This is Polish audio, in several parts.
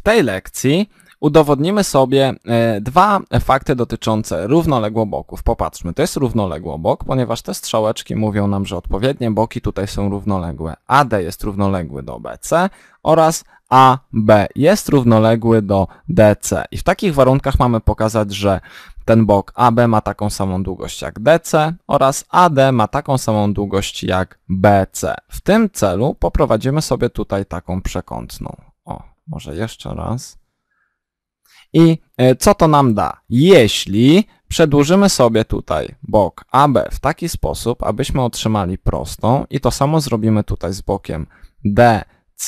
W tej lekcji udowodnimy sobie e, dwa fakty dotyczące równoległoboków. Popatrzmy, to jest równoległobok, ponieważ te strzałeczki mówią nam, że odpowiednie boki tutaj są równoległe. AD jest równoległy do BC oraz AB jest równoległy do DC. I w takich warunkach mamy pokazać, że ten bok AB ma taką samą długość jak DC oraz AD ma taką samą długość jak BC. W tym celu poprowadzimy sobie tutaj taką przekątną. O, może jeszcze raz. I e, co to nam da? Jeśli przedłużymy sobie tutaj bok AB w taki sposób, abyśmy otrzymali prostą i to samo zrobimy tutaj z bokiem DC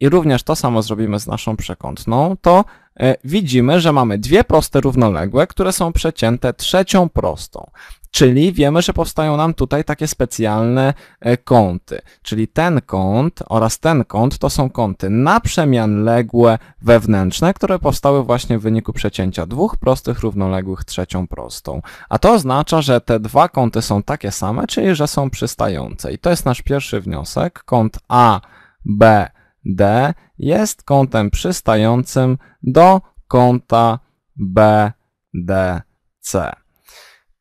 i również to samo zrobimy z naszą przekątną, to E, widzimy, że mamy dwie proste równoległe, które są przecięte trzecią prostą. Czyli wiemy, że powstają nam tutaj takie specjalne e, kąty. Czyli ten kąt oraz ten kąt to są kąty naprzemianległe wewnętrzne, które powstały właśnie w wyniku przecięcia dwóch prostych równoległych trzecią prostą. A to oznacza, że te dwa kąty są takie same, czyli że są przystające. I to jest nasz pierwszy wniosek. Kąt A, B, D jest kątem przystającym do kąta BDC.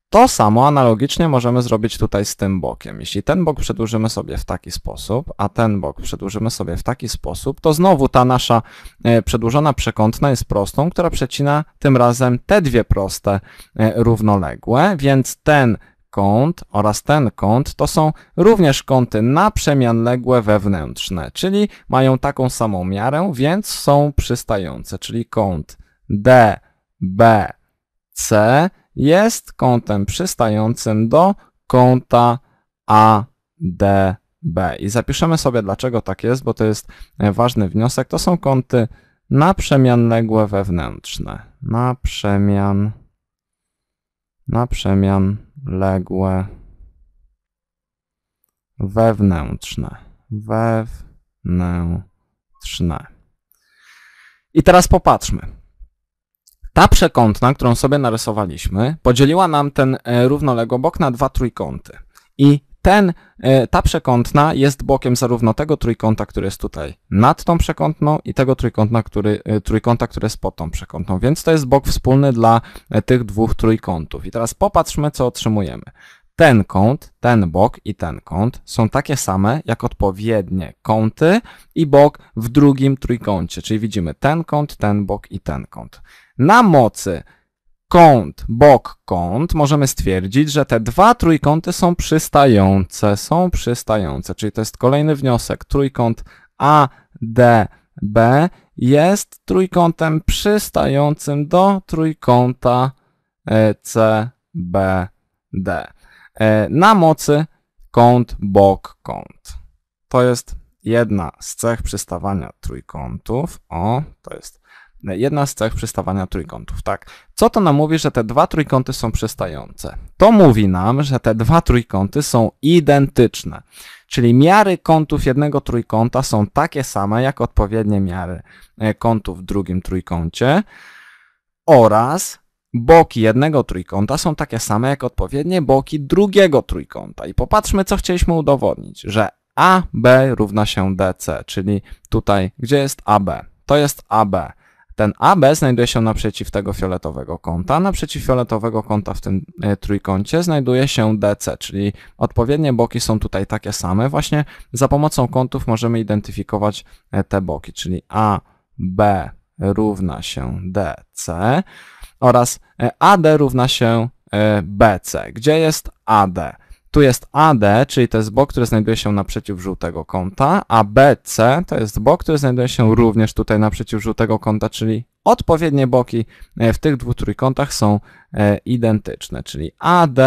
To samo analogicznie możemy zrobić tutaj z tym bokiem. Jeśli ten bok przedłużymy sobie w taki sposób, a ten bok przedłużymy sobie w taki sposób, to znowu ta nasza e, przedłużona przekątna jest prostą, która przecina tym razem te dwie proste e, równoległe, więc ten kąt oraz ten kąt to są również kąty naprzemianległe wewnętrzne, czyli mają taką samą miarę, więc są przystające, czyli kąt DBC jest kątem przystającym do kąta ADB. I zapiszemy sobie, dlaczego tak jest, bo to jest e, ważny wniosek. To są kąty naprzemianległe wewnętrzne. Naprzemian, naprzemian ległe, wewnętrzne, wewnętrzne. I teraz popatrzmy. Ta przekątna, którą sobie narysowaliśmy, podzieliła nam ten e, równoległobok na dwa trójkąty. I ten, e, ta przekątna jest bokiem zarówno tego trójkąta, który jest tutaj nad tą przekątną i tego e, trójkąta, który, trójkąta, który jest pod tą przekątną, więc to jest bok wspólny dla e, tych dwóch trójkątów. I teraz popatrzmy, co otrzymujemy. Ten kąt, ten bok i ten kąt są takie same jak odpowiednie kąty i bok w drugim trójkącie, czyli widzimy ten kąt, ten bok i ten kąt. Na mocy kąt, bok, kąt, możemy stwierdzić, że te dwa trójkąty są przystające, są przystające, czyli to jest kolejny wniosek. Trójkąt ADB jest trójkątem przystającym do trójkąta e, CBD e, na mocy kąt, bok, kąt. To jest jedna z cech przystawania trójkątów. O, to jest jedna z cech przystawania trójkątów, tak. Co to nam mówi, że te dwa trójkąty są przystające? To mówi nam, że te dwa trójkąty są identyczne, czyli miary kątów jednego trójkąta są takie same jak odpowiednie miary e, kątów w drugim trójkącie oraz boki jednego trójkąta są takie same jak odpowiednie boki drugiego trójkąta. I popatrzmy, co chcieliśmy udowodnić, że AB równa się DC, czyli tutaj, gdzie jest AB? To jest AB. Ten AB znajduje się naprzeciw tego fioletowego kąta. Naprzeciw fioletowego kąta w tym e, trójkącie znajduje się DC, czyli odpowiednie boki są tutaj takie same. Właśnie za pomocą kątów możemy identyfikować e, te boki, czyli AB równa się DC oraz e, AD równa się BC. Gdzie jest AD? Tu jest AD, czyli to jest bok, który znajduje się naprzeciw żółtego kąta, a BC to jest bok, który znajduje się również tutaj naprzeciw żółtego kąta, czyli odpowiednie boki e, w tych dwóch trójkątach są e, identyczne, czyli AD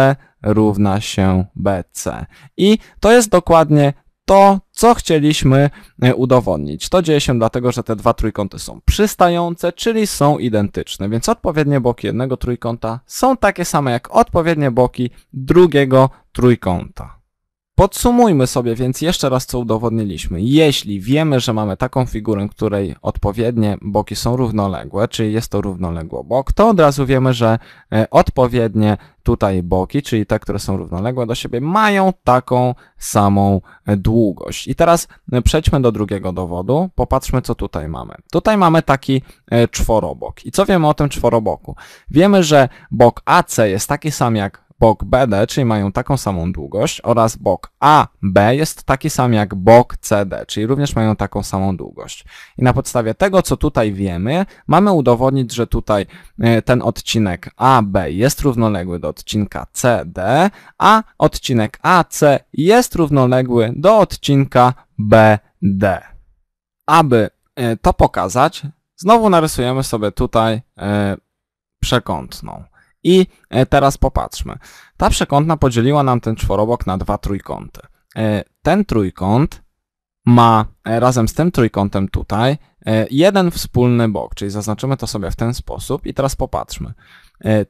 równa się BC. I to jest dokładnie to, co chcieliśmy e, udowodnić. To dzieje się dlatego, że te dwa trójkąty są przystające, czyli są identyczne, więc odpowiednie boki jednego trójkąta są takie same jak odpowiednie boki drugiego trójkąta. Podsumujmy sobie więc jeszcze raz, co udowodniliśmy. Jeśli wiemy, że mamy taką figurę, której odpowiednie boki są równoległe, czyli jest to równoległo bok, to od razu wiemy, że e, odpowiednie tutaj boki, czyli te, które są równoległe do siebie, mają taką samą e, długość. I teraz e, przejdźmy do drugiego dowodu, popatrzmy, co tutaj mamy. Tutaj mamy taki czworobok. I co wiemy o tym czworoboku? Wiemy, że bok AC jest taki sam jak bok BD, czyli mają taką samą długość oraz bok AB jest taki sam jak bok CD, czyli również mają taką samą długość. I na podstawie tego, co tutaj wiemy, mamy udowodnić, że tutaj e, ten odcinek AB jest równoległy do odcinka CD, a odcinek AC jest równoległy do odcinka BD. Aby e, to pokazać, znowu narysujemy sobie tutaj e, przekątną. I e, teraz popatrzmy. Ta przekątna podzieliła nam ten czworobok na dwa trójkąty. E, ten trójkąt ma e, razem z tym trójkątem tutaj jeden wspólny bok, czyli zaznaczymy to sobie w ten sposób i teraz popatrzmy.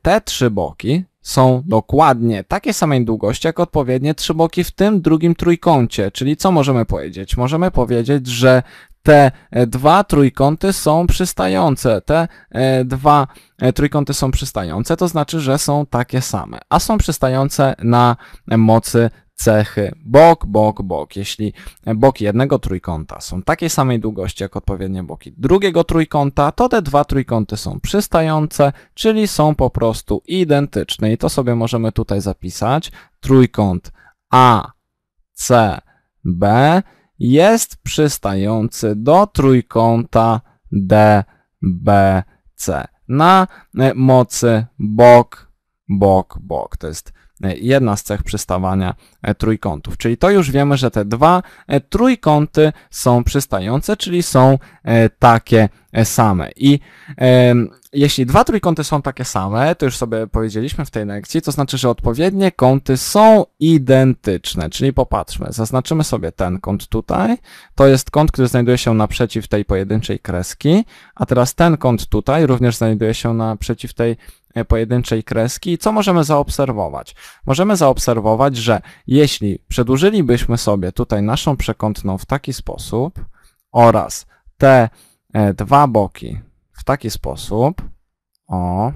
Te trzy boki są dokładnie takiej samej długości, jak odpowiednie trzy boki w tym drugim trójkącie, czyli co możemy powiedzieć? Możemy powiedzieć, że te e, dwa trójkąty są przystające. Te e, dwa e, trójkąty są przystające, to znaczy, że są takie same, a są przystające na mocy cechy bok, bok, bok. Jeśli boki jednego trójkąta są takiej samej długości jak odpowiednie boki drugiego trójkąta, to te dwa trójkąty są przystające, czyli są po prostu identyczne. I to sobie możemy tutaj zapisać. Trójkąt A, C, B jest przystający do trójkąta DBC na e, mocy bok, bok, bok. To jest jedna z cech przystawania e, trójkątów. Czyli to już wiemy, że te dwa e, trójkąty są przystające, czyli są e, takie same. I e, jeśli dwa trójkąty są takie same, to już sobie powiedzieliśmy w tej lekcji, to znaczy, że odpowiednie kąty są identyczne. Czyli popatrzmy, zaznaczymy sobie ten kąt tutaj. To jest kąt, który znajduje się naprzeciw tej pojedynczej kreski, a teraz ten kąt tutaj również znajduje się naprzeciw tej E, pojedynczej kreski. Co możemy zaobserwować? Możemy zaobserwować, że jeśli przedłużylibyśmy sobie tutaj naszą przekątną w taki sposób oraz te e, dwa boki w taki sposób, o,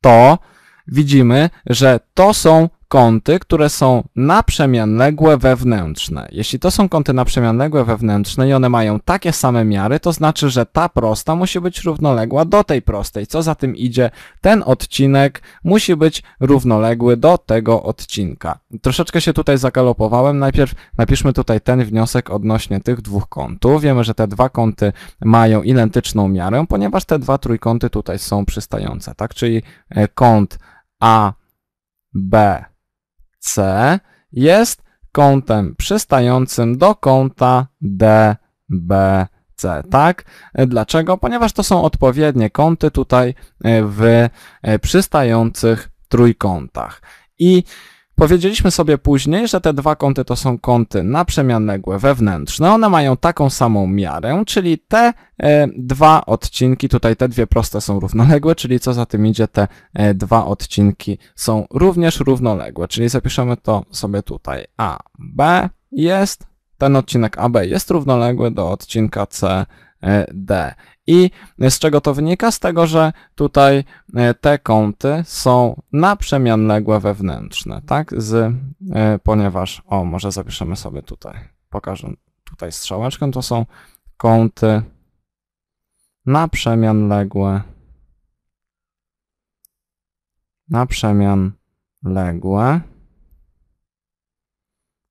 to widzimy, że to są kąty, które są naprzemianległe wewnętrzne. Jeśli to są kąty naprzemianległe wewnętrzne i one mają takie same miary, to znaczy, że ta prosta musi być równoległa do tej prostej. Co za tym idzie, ten odcinek musi być równoległy do tego odcinka. Troszeczkę się tutaj zakalopowałem. Najpierw napiszmy tutaj ten wniosek odnośnie tych dwóch kątów. Wiemy, że te dwa kąty mają identyczną miarę, ponieważ te dwa trójkąty tutaj są przystające, tak? Czyli e, kąt A, B, C jest kątem przystającym do kąta DBC, tak? Dlaczego? Ponieważ to są odpowiednie kąty tutaj w e, przystających trójkątach. I Powiedzieliśmy sobie później, że te dwa kąty to są kąty naprzemianległe, wewnętrzne. One mają taką samą miarę, czyli te e, dwa odcinki, tutaj te dwie proste są równoległe, czyli co za tym idzie, te e, dwa odcinki są również równoległe, czyli zapiszemy to sobie tutaj. A, B jest, ten odcinek AB jest równoległy do odcinka C, E, D. I z czego to wynika? Z tego, że tutaj e, te kąty są naprzemianległe wewnętrzne, tak? Z, e, ponieważ, o, może zapiszemy sobie tutaj, pokażę tutaj strzałeczkę, to są kąty naprzemianległe, naprzemianległe,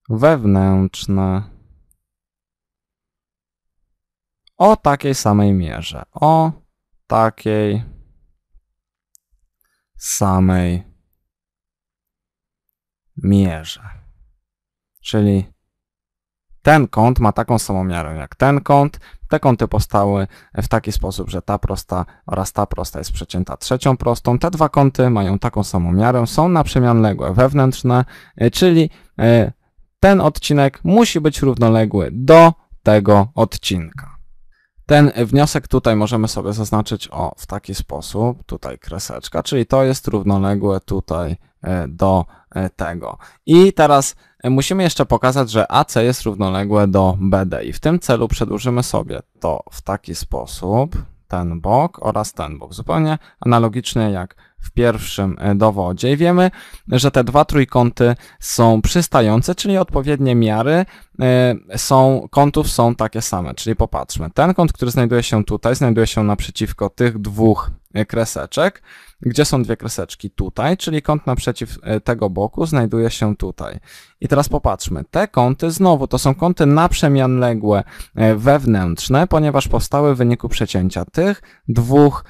wewnętrzne, o takiej samej mierze, o takiej samej mierze. Czyli ten kąt ma taką samą miarę jak ten kąt. Te kąty powstały w taki sposób, że ta prosta oraz ta prosta jest przecięta trzecią prostą. Te dwa kąty mają taką samą miarę, są naprzemianległe wewnętrzne, e, czyli e, ten odcinek musi być równoległy do tego odcinka. Ten wniosek tutaj możemy sobie zaznaczyć o w taki sposób, tutaj kreseczka, czyli to jest równoległe tutaj e, do e, tego. I teraz e, musimy jeszcze pokazać, że AC jest równoległe do BD i w tym celu przedłużymy sobie to w taki sposób, ten bok oraz ten bok, zupełnie analogicznie jak w pierwszym e, dowodzie i wiemy, że te dwa trójkąty są przystające, czyli odpowiednie miary e, są, kątów są takie same, czyli popatrzmy, ten kąt, który znajduje się tutaj, znajduje się naprzeciwko tych dwóch E, kreseczek. Gdzie są dwie kreseczki? Tutaj, czyli kąt naprzeciw e, tego boku znajduje się tutaj. I teraz popatrzmy, te kąty znowu to są kąty naprzemianległe e, wewnętrzne, ponieważ powstały w wyniku przecięcia tych dwóch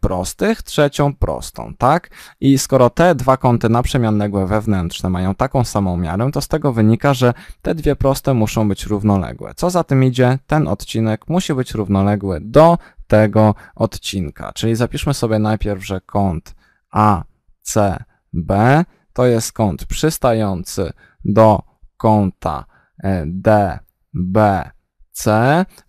prostych, trzecią prostą, tak? I skoro te dwa kąty naprzemianległe wewnętrzne mają taką samą miarę, to z tego wynika, że te dwie proste muszą być równoległe. Co za tym idzie, ten odcinek musi być równoległy do tego odcinka. Czyli zapiszmy sobie najpierw, że kąt ACB to jest kąt przystający do kąta e, DB C,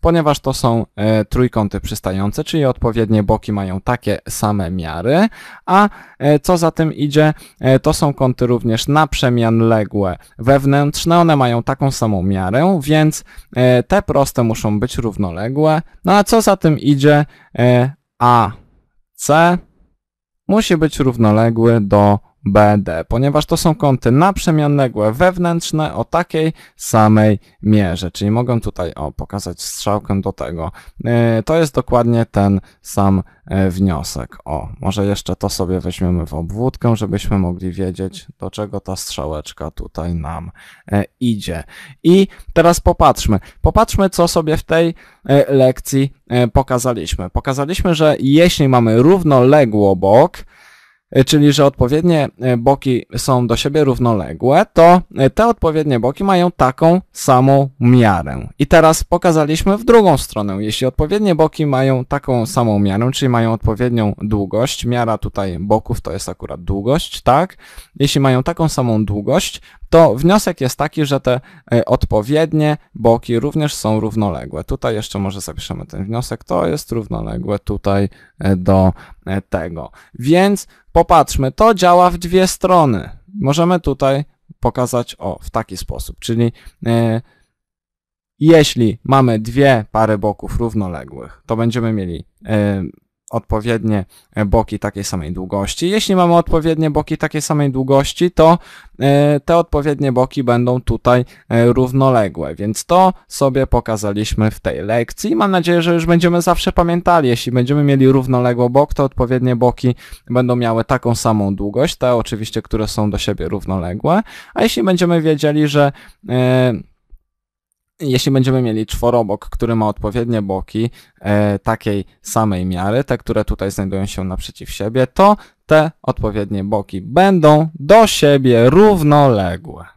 ponieważ to są e, trójkąty przystające, czyli odpowiednie boki mają takie same miary, a e, co za tym idzie, e, to są kąty również naprzemianległe wewnętrzne, one mają taką samą miarę, więc te proste muszą być równoległe, no a co za tym idzie, AC musi być równoległy do BD, ponieważ to są kąty naprzemianległe, wewnętrzne o takiej samej mierze, czyli mogę tutaj o, pokazać strzałkę do tego. E, to jest dokładnie ten sam e, wniosek. O, może jeszcze to sobie weźmiemy w obwódkę, żebyśmy mogli wiedzieć, do czego ta strzałeczka tutaj nam e, idzie. I teraz popatrzmy. Popatrzmy, co sobie w tej lekcji pokazaliśmy. Pokazaliśmy, że jeśli mamy równoległobok, bok, E, czyli że odpowiednie e, boki są do siebie równoległe, to e, te odpowiednie boki mają taką samą miarę. I teraz pokazaliśmy w drugą stronę. Jeśli odpowiednie boki mają taką samą miarę, czyli mają odpowiednią długość, miara tutaj boków to jest akurat długość, tak? Jeśli mają taką samą długość, to wniosek jest taki, że te e, odpowiednie boki również są równoległe. Tutaj jeszcze może zapiszemy ten wniosek, to jest równoległe tutaj e, do e, tego. Więc popatrzmy, to działa w dwie strony. Możemy tutaj pokazać o w taki sposób, czyli e, jeśli mamy dwie pary boków równoległych, to będziemy mieli e, odpowiednie e, boki takiej samej długości. Jeśli mamy odpowiednie boki takiej samej długości, to e, te odpowiednie boki będą tutaj e, równoległe, więc to sobie pokazaliśmy w tej lekcji. Mam nadzieję, że już będziemy zawsze pamiętali, jeśli będziemy mieli równoległy bok, to odpowiednie boki będą miały taką samą długość, te oczywiście, które są do siebie równoległe, a jeśli będziemy wiedzieli, że jeśli będziemy mieli czworobok, który ma odpowiednie boki e, takiej samej miary, te, które tutaj znajdują się naprzeciw siebie, to te odpowiednie boki będą do siebie równoległe.